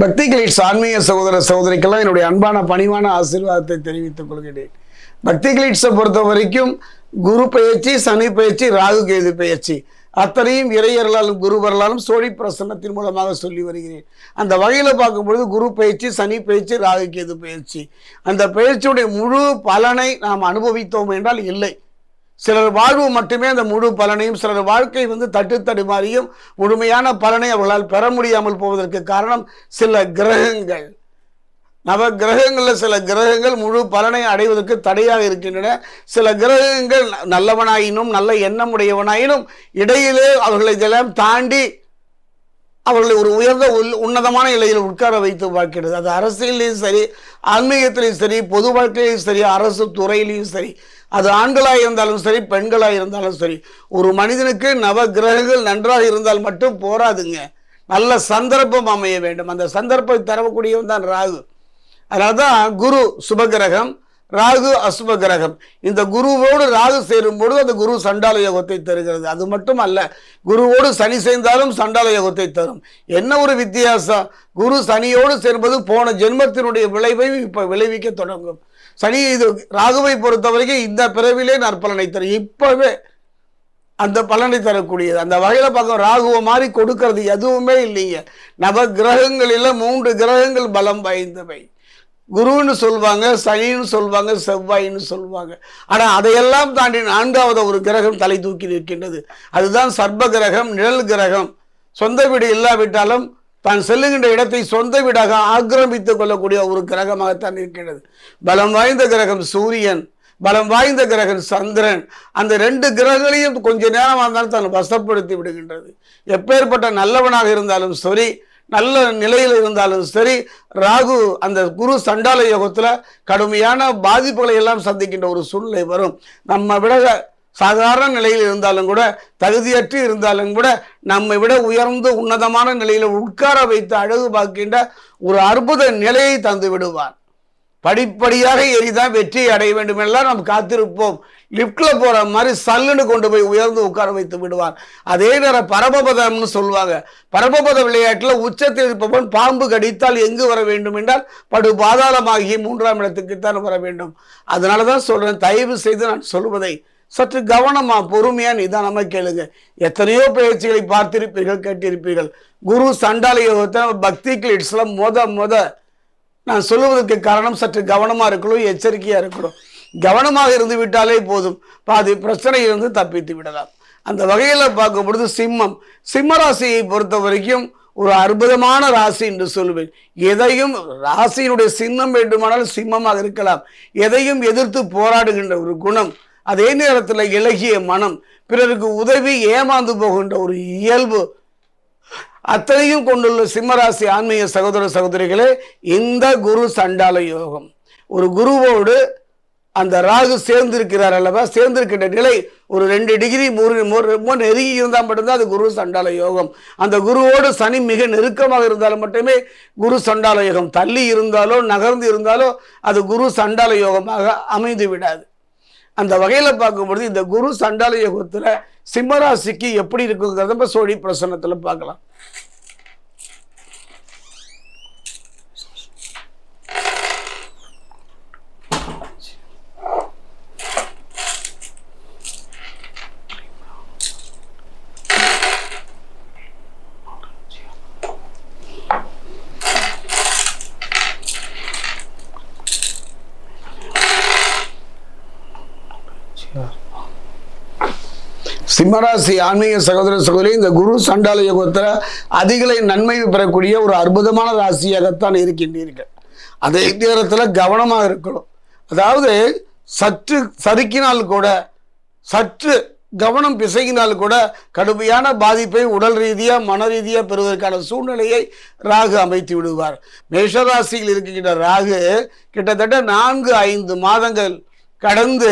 பக்தி கிளீட்ஸ் ஆன்மீக சகோதர சகோதரிக்கெல்லாம் என்னுடைய அன்பான பணிவான ஆசீர்வாதத்தை தெரிவித்துக் கொள்கிறேன் பக்தி கிளீட்ஸை பொறுத்த வரைக்கும் குரு பயிற்சி சனி பயிற்சி ராகு கேது பயிற்சி அத்தனையும் இறையர்களாலும் குருவர்களாலும் சோழி பிரசன்னத்தின் மூலமாக சொல்லி வருகிறேன் அந்த வகையில் பார்க்கும்பொழுது குரு பயிற்சி சனி பயிற்சி ராகு கேது பயிற்சி அந்த பயிற்சியுடைய முழு பலனை நாம் அனுபவித்தோம் என்றால் இல்லை சிலர் வாழ்வு மட்டுமே அந்த முழு பலனையும் சிலர் வாழ்க்கை வந்து தட்டு மாறியும் முழுமையான பலனை அவர்களால் பெற முடியாமல் போவதற்கு காரணம் சில கிரகங்கள் நவ கிரகங்களில் சில கிரகங்கள் முழு பலனை அடைவதற்கு தடையாக இருக்கின்றன சில கிரகங்கள் நல்லவனாயினும் நல்ல எண்ணமுடையவனாயினும் இடையிலே அவர்களை இதெல்லாம் தாண்டி அவர்களை ஒரு உயர்ந்த உன்னதமான நிலையில் உட்கார வைத்து பார்க்கிறது அது அரசியலையும் சரி ஆன்மீகத்திலையும் சரி பொது வாழ்க்கையிலையும் சரி அரசு துறையிலையும் சரி அது ஆண்களாக இருந்தாலும் சரி பெண்களாக இருந்தாலும் சரி ஒரு மனிதனுக்கு நவ கிரகங்கள் நன்றாக இருந்தால் மட்டும் போராதுங்க நல்ல சந்தர்ப்பம் அமைய வேண்டும் அந்த சந்தர்ப்பம் தரக்கூடியவன் தான் ராகு அதனால தான் குரு சுபகிரகம் ராகு அசுப கிரகம் இந்த குருவோடு ராகு சேரும்போது அந்த குரு சண்டால யோகத்தை தருகிறது அது மட்டும் அல்ல குருவோடு சனி சேர்ந்தாலும் சண்டால யோகத்தை தரும் என்ன ஒரு வித்தியாசம் குரு சனியோடு சேர்ப்பது போன ஜென்மத்தினுடைய விளைவையும் இப்போ விளைவிக்க தொடங்கும் சனி இது ராகுவை பொறுத்த வரைக்கும் இந்த பிறவிலே நற்பலனை தரும் இப்போவே அந்த பலனை தரக்கூடியது அந்த வகையில் பார்க்க ராகுவை மாதிரி கொடுக்கறது எதுவுமே இல்லைங்க நவ கிரகங்களில் மூன்று கிரகங்கள் பலம் வாய்ந்தவை குருன்னு சொல்லுவாங்க சனின்னு சொல்லுவாங்க செவ்வாயின்னு சொல்லுவாங்க ஆனால் அதையெல்லாம் தாண்டி நான்காவது ஒரு கிரகம் தலை தூக்கி நிற்கின்றது அதுதான் சர்ப கிரகம் நிழல் கிரகம் சொந்த வீடு இல்லாவிட்டாலும் தான் செல்லுகின்ற இடத்தை சொந்த வீடாக ஆக்கிரமித்துக் கொள்ளக்கூடிய ஒரு கிரகமாகத்தான் இருக்கிறது பலம் வாய்ந்த கிரகம் சூரியன் பலம் வாய்ந்த கிரகன் சந்திரன் அந்த ரெண்டு கிரகங்களையும் கொஞ்ச நேரமாக இருந்தாலும் தான் வசப்படுத்தி விடுகின்றது எப்பேற்பட்ட நல்லவனாக இருந்தாலும் சரி நல்ல நிலையில் இருந்தாலும் சரி ராகு அந்த குரு சண்டால யோகத்தில் கடுமையான பாதிப்புகளை எல்லாம் சந்திக்கின்ற ஒரு சூழ்நிலை வரும் நம்ம விட சாதாரண நிலையில் இருந்தாலும் கூட தகுதியற்று இருந்தாலும் கூட நம்மை விட உயர்ந்து உன்னதமான நிலையில் உட்கார வைத்து அழகு பார்க்கின்ற ஒரு அற்புத நிலையை தந்து விடுவார் படிப்படியாக எரிதான் வெற்றி அடைய வேண்டும் எல்லாம் நாம் காத்திருப்போம் லிஃப்டில் போகிற மாதிரி சல்லுன்னு கொண்டு போய் உயர்ந்து உட்கார வைத்து விடுவார் அதே நேரம் பரமபதம்னு சொல்லுவாங்க பரமபத விளையாட்டில் உச்சத்தில் இருப்பவன் பாம்பு கடித்தால் எங்கு வர வேண்டும் என்றால் படு பாதாளமாகி மூன்றாம் இடத்துக்குத்தான் வர வேண்டும் அதனால தான் சொல்கிறேன் தயவு செய்து நான் சொல்வதை சற்று கவனமா பொறுமையா நிதானமா கேளுங்க எத்தனையோ பயிற்சிகளை பார்த்திருப்பீர்கள் கேட்டிருப்பீர்கள் குரு சண்டால யோகத்தை பக்தி கிளிட்ஸ்ல மொத மொத நான் சொல்லுவதற்கு காரணம் சற்று கவனமா இருக்கணும் எச்சரிக்கையா இருக்கணும் கவனமாக இருந்து விட்டாலே போதும் பாதி பிரச்சனையிலிருந்து தப்பித்து விடலாம் அந்த வகையில் பார்க்கும் பொழுது சிம்மம் சிம்ம ராசியை பொறுத்த வரைக்கும் ஒரு அற்புதமான ராசி என்று சொல்லுவேன் எதையும் ராசியினுடைய சின்னம் வேண்டுமானால் சிம்மமாக இருக்கலாம் எதையும் எதிர்த்து போராடுகின்ற ஒரு குணம் அதே நேரத்தில் இலகிய மனம் பிறருக்கு உதவி ஏமாந்து போகின்ற ஒரு இயல்பு அத்தனையும் கொண்டுள்ள சிம்மராசி ஆன்மீக சகோதர சகோதரிகளே இந்த குரு சண்டால யோகம் ஒரு குருவோடு அந்த ராகு சேர்ந்திருக்கிறார் அல்லவா சேர்ந்திருக்கின்ற நிலை ஒரு ரெண்டு டிகிரி மூணு ரொம்ப நெருங்கி இருந்தால் மட்டும்தான் அது குரு சண்டால யோகம் அந்த குருவோடு சனி மிக நெருக்கமாக இருந்தாலும் மட்டுமே குரு சண்டால யோகம் தள்ளி இருந்தாலோ நகர்ந்து இருந்தாலோ அது குரு சண்டால யோகமாக அமைந்து விடாது அந்த வகையில் பார்க்கும்பொழுது இந்த குரு சண்டால யோகத்தில் சிம்மராசிக்கு எப்படி இருக்குங்கிறத சோழி பிரசன்னத்தில் பார்க்கலாம் சிம்மராசி ஆன்மீக சகோதர சகோதரி இந்த குரு சண்டால யோகத்தில் அதிகளை நன்மை பெறக்கூடிய ஒரு அற்புதமான ராசியாகத்தான் இருக்கின்றீர்கள் அதே நேரத்தில் கவனமாக இருக்கணும் அதாவது சற்று சறுக்கினால் கூட சற்று கவனம் பிசைகினால் கூட கடுமையான பாதிப்பை உடல் ரீதியாக மன ரீதியாக பெறுவதற்கான சூழ்நிலையை ராகு அமைத்து விடுவார் மேஷராசியில் இருக்கின்ற ராகு கிட்டத்தட்ட நான்கு ஐந்து மாதங்கள் கடந்து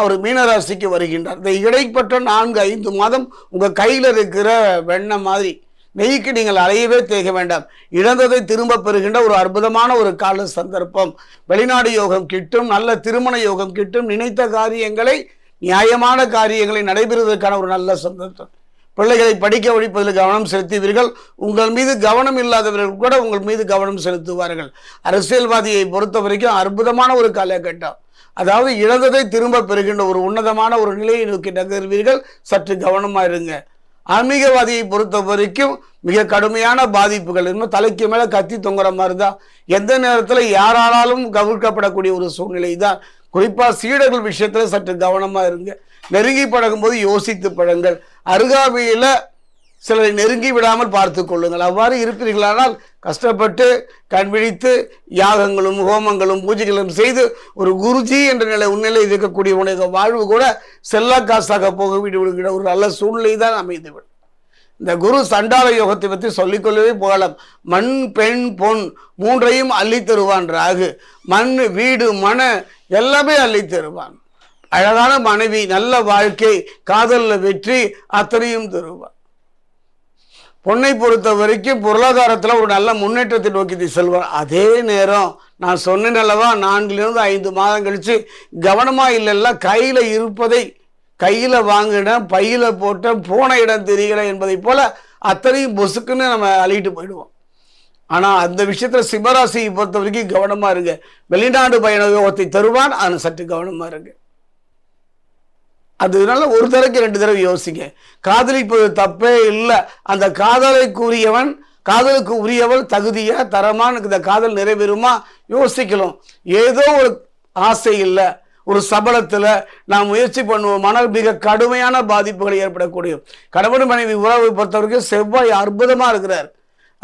அவர் மீனராசிக்கு வருகின்றார் இந்த இடைப்பட்ட நான்கு ஐந்து மாதம் உங்கள் கையில் இருக்கிற வெண்ணம் மாதிரி நெய்க்கு நீங்கள் அலையவே தேக வேண்டாம் இழந்ததை திரும்ப பெறுகின்ற ஒரு அற்புதமான ஒரு கால சந்தர்ப்பம் வெளிநாடு யோகம் கிட்டும் நல்ல திருமண யோகம் கிட்டும் நினைத்த காரியங்களை நியாயமான காரியங்களை நடைபெறுவதற்கான ஒரு நல்ல சந்தர்ப்பம் பிள்ளைகளை படிக்க ஒழிப்பதில் கவனம் செலுத்துவீர்கள் உங்கள் மீது கவனம் இல்லாதவர்கள் கூட உங்கள் மீது கவனம் செலுத்துவார்கள் அரசியல்வாதியை பொறுத்த வரைக்கும் அற்புதமான ஒரு காலகட்டம் அதாவது இழந்ததை திரும்ப பெறுகின்ற ஒரு உன்னதமான ஒரு நிலையை நோக்கி நகர்வீர்கள் சற்று கவனமாக இருங்க ஆன்மீகவாதியை பொறுத்த வரைக்கும் மிக கடுமையான பாதிப்புகள் இன்னும் தலைக்கு மேலே கத்தி தொங்குற மாதிரி தான் எந்த நேரத்தில் யாராலும் கவிழ்க்கப்படக்கூடிய ஒரு சூழ்நிலை தான் குறிப்பாக சீடர்கள் விஷயத்தில் சற்று கவனமாக இருங்க நெருங்கி பழகும்போது யோசித்து பழங்கள் அருகாமையில் சிலரை நெருங்கி விடாமல் பார்த்து கொள்ளுங்கள் அவ்வாறு இருப்பீர்களானால் கஷ்டப்பட்டு கண்விழித்து யாகங்களும் ஹோமங்களும் பூஜைகளும் செய்து ஒரு குருஜி என்ற நிலை உன்னிலை இருக்கக்கூடிய உனது வாழ்வு கூட செல்லா காசாக போக விடுகிற ஒரு நல்ல சூழ்நிலை தான் அமைந்துவிடும் இந்த குரு சண்டால யோகத்தை பற்றி சொல்லிக்கொள்ளவே போகலாம் மண் பெண் பொன் மூன்றையும் அள்ளி தருவான் ராகு மண் வீடு மன எல்லாமே அள்ளி தருவான் அழகான மனைவி நல்ல வாழ்க்கை காதலில் வெற்றி அத்தனையும் தருவான் பொண்ணை பொறுத்த வரைக்கும் பொருளாதாரத்தில் ஒரு நல்ல முன்னேற்றத்தை நோக்கி செல்வார் அதே நேரம் நான் சொன்னதான் நான்கிலிருந்து ஐந்து மாதம் கழித்து கவனமாக இல்லைல்ல கையில் இருப்பதை கையில் வாங்கின பையில் போட்ட போன இடம் தெரிகிற என்பதை போல் அத்தனையும் பொசுக்குன்னு நம்ம அழிட்டு போயிடுவோம் ஆனால் அந்த விஷயத்தில் சிம்மராசியை பொறுத்த வரைக்கும் கவனமாக இருங்க வெளிநாடு பயணத்தை தருவான் அதில் சற்று கவனமாக இருங்க அதனால ஒரு தடவைக்கு ரெண்டு தடவை யோசிங்க காதலிப்பது தப்பே இல்லை அந்த உரியவன் காதலுக்கு உரியவள் தகுதியாக தரமான இந்த காதல் நிறைவேறுமா யோசிக்கணும் ஏதோ ஒரு ஆசை இல்லை ஒரு சபலத்தில் நாம் முயற்சி பண்ணுவோம் மன மிக கடுமையான பாதிப்புகள் ஏற்படக்கூடிய கணவன் மனைவி உறவு பொறுத்தவரைக்கும் செவ்வாய் அற்புதமாக இருக்கிறார்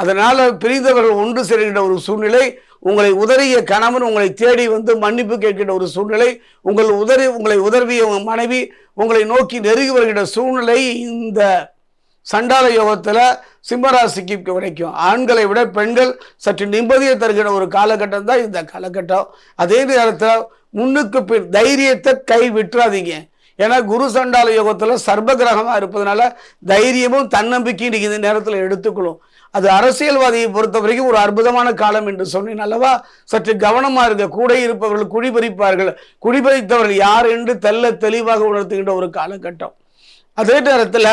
அதனால் பிரிந்தவர்கள் ஒன்று சேர்கின்ற ஒரு சூழ்நிலை உங்களை உதறிய கணவன் உங்களை தேடி வந்து மன்னிப்பு கேட்கின்ற ஒரு சூழ்நிலை உங்கள் உதறி உங்களை உதவிய உங்கள் மனைவி உங்களை நோக்கி நெருங்கி வருகின்ற சூழ்நிலை இந்த சண்டால யோகத்தில் சிம்மராசிக்கு கிடைக்கும் ஆண்களை விட பெண்கள் சற்று நிம்மதியை தருகிற ஒரு காலகட்டம் தான் இந்த காலகட்டம் அதே நேரத்தில் முன்னுக்கு பின் தைரியத்தை கை விட்டுறாதீங்க ஏன்னா குரு சண்டால யோகத்தில் சர்வ கிரகமாக இருப்பதனால தைரியமும் தன்னம்பிக்கையும் நீங்கள் இந்த நேரத்தில் எடுத்துக்கணும் அது அரசியல்வாதியை பொறுத்த வரைக்கும் ஒரு அற்புதமான காலம் என்று சொன்னேன் அல்லவா சற்று கவனமாக இருக்க கூட இருப்பவர்கள் குடிபறிப்பார்கள் குடிபறித்தவர்கள் யார் என்று தெல்ல தெளிவாக உணர்த்துகின்ற ஒரு காலகட்டம் அதே நேரத்தில்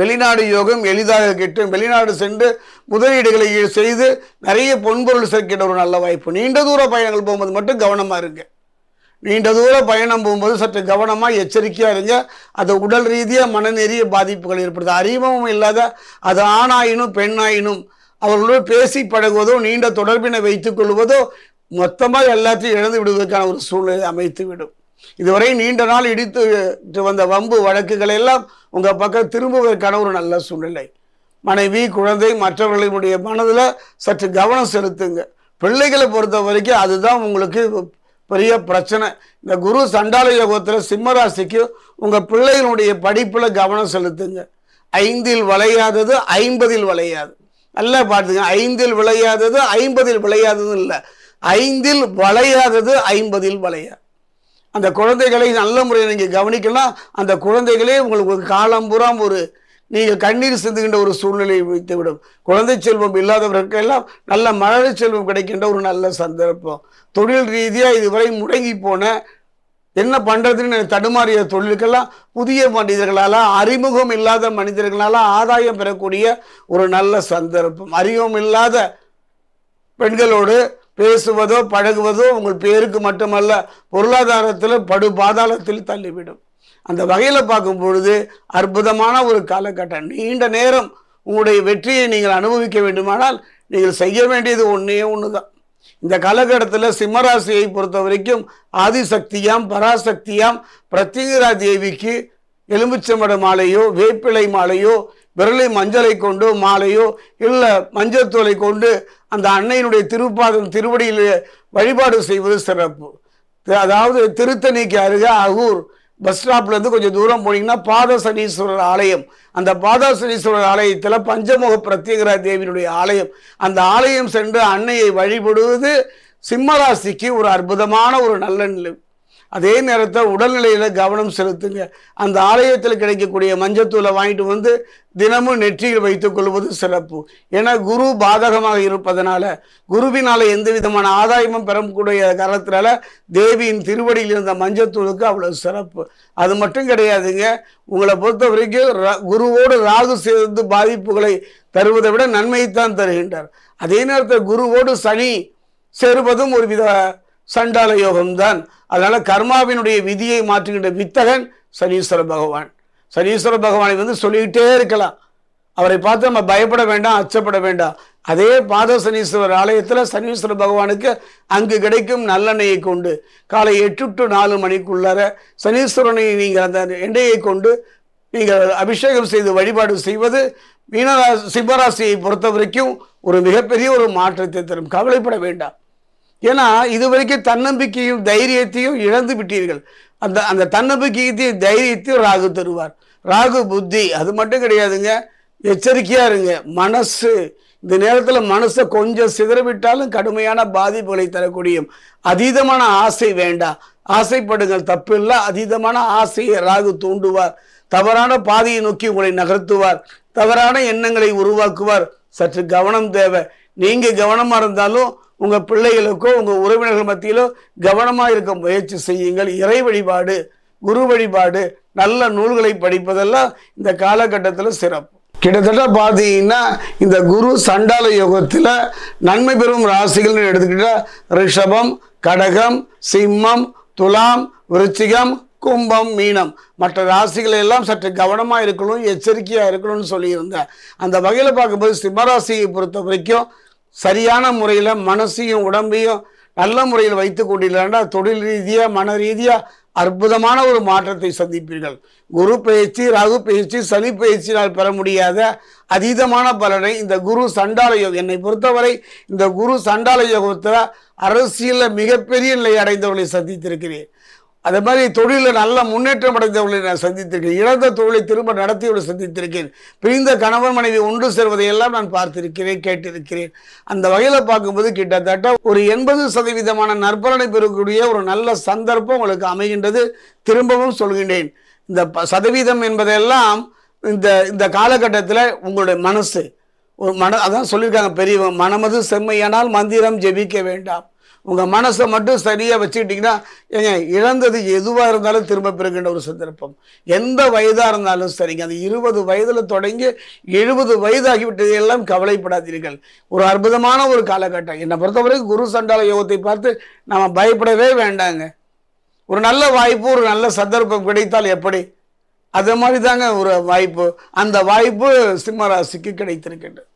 வெளிநாடு யோகம் எளிதாக கிட்டும் வெளிநாடு சென்று முதலீடுகளை செய்து நிறைய பொன்பொருள் சேர்க்கின்ற ஒரு நல்ல வாய்ப்பு நீண்ட தூர பயணங்கள் போகும்போது மட்டும் கவனமாக இருக்குது நீண்ட தூர பயணம் போகும்போது சற்று கவனமாக எச்சரிக்கையாக இருங்க அது உடல் ரீதியாக மனநெறிய பாதிப்புகள் ஏற்படுது அறிமுகம் இல்லாத அது ஆணாயினும் பெண்ணாயினும் அவர்களோடு பேசி பழகுவதோ நீண்ட தொடர்பினை வைத்துக் கொள்வதோ மொத்தமாக எல்லாத்தையும் இழந்து விடுவதற்கான ஒரு சூழ்நிலை அமைத்துவிடும் இதுவரை நீண்ட நாள் இடித்து வந்த வம்பு வழக்குகளை எல்லாம் உங்கள் பக்கம் திரும்புவதற்கான ஒரு நல்ல சூழ்நிலை மனைவி குழந்தை மற்றவர்களுடைய மனதில் சற்று கவனம் செலுத்துங்க பிள்ளைகளை பொறுத்த வரைக்கும் அதுதான் உங்களுக்கு பெரிய பிரச்சனை இந்த குரு சண்டால யோகத்தில் சிம்மராசிக்கு உங்கள் பிள்ளைகளுடைய படிப்பில் கவனம் செலுத்துங்க ஐந்தில் விளையாதது ஐம்பதில் விளையாது நல்லா பார்த்துங்க ஐந்தில் விளையாதது ஐம்பதில் விளையாததும் இல்லை ஐந்தில் வளையாதது ஐம்பதில் வளையாது அந்த குழந்தைகளை நல்ல முறையில் நீங்கள் கவனிக்கலாம் அந்த குழந்தைகளே உங்களுக்கு ஒரு காலம்புறம் ஒரு நீங்கள் கண்ணீர் சிந்துகின்ற ஒரு சூழ்நிலையை வைத்துவிடும் குழந்தை செல்வம் இல்லாதவர்களுக்கெல்லாம் நல்ல மழலை செல்வம் கிடைக்கின்ற ஒரு நல்ல சந்தர்ப்பம் தொழில் ரீதியாக இதுவரை முடங்கி போன என்ன பண்ணுறதுன்னு தடுமாறிய தொழிலுக்கெல்லாம் புதிய மனிதர்களால் அறிமுகம் இல்லாத மனிதர்களால் ஆதாயம் பெறக்கூடிய ஒரு நல்ல சந்தர்ப்பம் அறிமுகம் இல்லாத பெண்களோடு பேசுவதோ பழகுவதோ உங்கள் பேருக்கு மட்டுமல்ல பொருளாதாரத்தில் படு பாதாளத்தில் தள்ளிவிடும் அந்த வகையில் பார்க்கும் பொழுது அற்புதமான ஒரு காலகட்டம் நீண்ட நேரம் உங்களுடைய வெற்றியை நீங்கள் அனுபவிக்க வேண்டுமானால் நீங்கள் செய்ய வேண்டியது ஒன்றே ஒன்று தான் இந்த காலகட்டத்தில் சிம்மராசியை பொறுத்த வரைக்கும் ஆதிசக்தியாம் பராசக்தியாம் பிரத்யேகரா தேவிக்கு எலும்புச்சம்பட மாலையோ வேப்பிலை மாலையோ விரலை மஞ்சளை கொண்டு மாலையோ இல்லை மஞ்சத்தூளை கொண்டு அந்த அன்னையினுடைய திருப்பாதம் திருவடியில் வழிபாடு செய்வது சிறப்பு அதாவது திருத்தணிக்கு அருகே அகூர் பஸ் ஸ்டாப்லேருந்து கொஞ்சம் தூரம் போனீங்கன்னா பாதசனீஸ்வரர் ஆலயம் அந்த பாதசனீஸ்வரர் ஆலயத்தில் பஞ்சமுக பிரத்யேகரா தேவியினுடைய ஆலயம் அந்த ஆலயம் சென்று அன்னையை வழிபடுவது சிம்மராசிக்கு ஒரு அற்புதமான ஒரு நல்ல அதே நேரத்தில் உடல்நிலையில் கவனம் செலுத்துங்க அந்த ஆலயத்தில் கிடைக்கக்கூடிய மஞ்சத்தூளை வாங்கிட்டு வந்து தினமும் நெற்றியில் வைத்துக் கொள்வது சிறப்பு ஏன்னா குரு பாதகமாக இருப்பதனால குருவினால் எந்த விதமான ஆதாயமும் பெறக்கூடிய காலத்தினால தேவியின் திருவடியில் இருந்த மஞ்சத்தூளுக்கு அவ்வளோ சிறப்பு அது மட்டும் கிடையாதுங்க உங்களை பொறுத்த வரைக்கும் குருவோடு ராகு சேர்ந்து பாதிப்புகளை தருவதை விட நன்மையைத்தான் தருகின்றார் அதே நேரத்தில் குருவோடு சனி சேருவதும் ஒரு வித சண்டால யோகம்தான் அதனால் கர்மாவினுடைய விதியை மாற்றுகின்ற வித்தகன் சனீஸ்வர பகவான் சனீஸ்வர பகவானை வந்து சொல்லிக்கிட்டே இருக்கலாம் அவரை பார்த்து நம்ம பயப்பட வேண்டாம் அச்சப்பட வேண்டாம் அதே பாத சனீஸ்வரர் ஆலயத்தில் சனீஸ்வர பகவானுக்கு அங்கு கிடைக்கும் நல்லெண்ணெயை கொண்டு காலை எட்டு டு நாலு மணிக்குள்ளார சனீஸ்வரனை நீங்கள் அந்த எண்ணெயை கொண்டு நீங்கள் அபிஷேகம் செய்து வழிபாடு செய்வது மீனராசி சிம்மராசியை பொறுத்த வரைக்கும் ஒரு மிகப்பெரிய ஒரு மாற்றத்தை தரும் கவலைப்பட வேண்டாம் ஏன்னா இது வரைக்கும் தன்னம்பிக்கையும் தைரியத்தையும் இழந்து விட்டீர்கள் அந்த அந்த தன்னம்பிக்கையத்தையும் தைரியத்தையும் ராகு தருவார் ராகு புத்தி அது மட்டும் கிடையாதுங்க எச்சரிக்கையாக இருங்க மனசு இந்த நேரத்தில் மனசை கொஞ்சம் சிதறவிட்டாலும் கடுமையான பாதிப்புகளை தரக்கூடிய அதீதமான ஆசை வேண்டாம் ஆசைப்படுங்கள் தப்பில்லை அதீதமான ஆசையை ராகு தூண்டுவார் தவறான பாதையை நோக்கி உங்களை நகர்த்துவார் தவறான எண்ணங்களை உருவாக்குவார் சற்று கவனம் தேவை நீங்கள் கவனமாக இருந்தாலும் உங்கள் பிள்ளைகளுக்கோ உங்கள் உறவினர்கள் மத்தியிலோ கவனமாக இருக்க முயற்சி செய்யுங்கள் இறை வழிபாடு குரு வழிபாடு நல்ல நூல்களை படிப்பதெல்லாம் இந்த காலகட்டத்தில் சிறப்பு கிட்டத்தட்ட பார்த்தீங்கன்னா இந்த குரு சண்டால யோகத்தில் நன்மை பெறும் ராசிகள்னு எடுத்துக்கிட்டால் ரிஷபம் கடகம் சிம்மம் துலாம் விருச்சிகம் கும்பம் மீனம் மற்ற ராசிகளை எல்லாம் சற்று கவனமாக இருக்கணும் எச்சரிக்கையாக இருக்கணும்னு சொல்லியிருந்தேன் அந்த வகையில் பார்க்கும்போது சிம்மராசியை பொறுத்த வரைக்கும் சரியான முறையில் மனசையும் உடம்பையும் நல்ல முறையில் வைத்து கொண்டீர்களா தொழில் ரீதியாக மன ரீதியாக அற்புதமான ஒரு மாற்றத்தை சந்திப்பீர்கள் குரு பயிற்சி ரகு பயிற்சி சனி பயிற்சியினால் பெற முடியாத அதீதமான பலனை இந்த குரு சண்டால யோகம் என்னை பொறுத்தவரை இந்த குரு சண்டால யோகத்தில் அரசியலில் மிகப்பெரிய நிலை அடைந்தவர்களை சந்தித்திருக்கிறேன் அதே மாதிரி தொழிலில் நல்ல முன்னேற்றம் அடைந்தவர்களை நான் சந்தித்திருக்கேன் இழந்த தொழிலை திரும்ப நடத்தியோடு சந்தித்திருக்கேன் பிரிந்த கணவன் மனைவி ஒன்று சேர்வதை எல்லாம் நான் பார்த்திருக்கிறேன் கேட்டிருக்கிறேன் அந்த வகையில் பார்க்கும்போது கிட்டத்தட்ட ஒரு எண்பது சதவீதமான நற்பலனை பெறக்கூடிய ஒரு நல்ல சந்தர்ப்பம் உங்களுக்கு அமைகின்றது திரும்பவும் சொல்கின்றேன் இந்த சதவீதம் என்பதெல்லாம் இந்த இந்த காலகட்டத்தில் உங்களுடைய மனசு ஒரு மன அதான் சொல்லியிருக்காங்க பெரியவன் மனமது செம்மையானால் மந்திரம் ஜெபிக்க வேண்டாம் உங்கள் மனசை மட்டும் சரியாக வச்சுக்கிட்டிங்கன்னா ஏங்க இழந்தது எதுவாக இருந்தாலும் திரும்ப பெறுகின்ற ஒரு சந்தர்ப்பம் எந்த வயதாக இருந்தாலும் சரிங்க அந்த இருபது வயதில் தொடங்கி எழுபது வயதாகிவிட்டது எல்லாம் கவலைப்படாதீர்கள் ஒரு அற்புதமான ஒரு காலகட்டம் என்னை பொறுத்தவரைக்கும் குரு சண்டால யோகத்தை பார்த்து நாம் பயப்படவே வேண்டாங்க ஒரு நல்ல வாய்ப்பு ஒரு நல்ல சந்தர்ப்பம் கிடைத்தால் எப்படி அதே மாதிரி தாங்க ஒரு வாய்ப்பு அந்த வாய்ப்பு சிம்மராசிக்கு கிடைத்திருக்கின்றது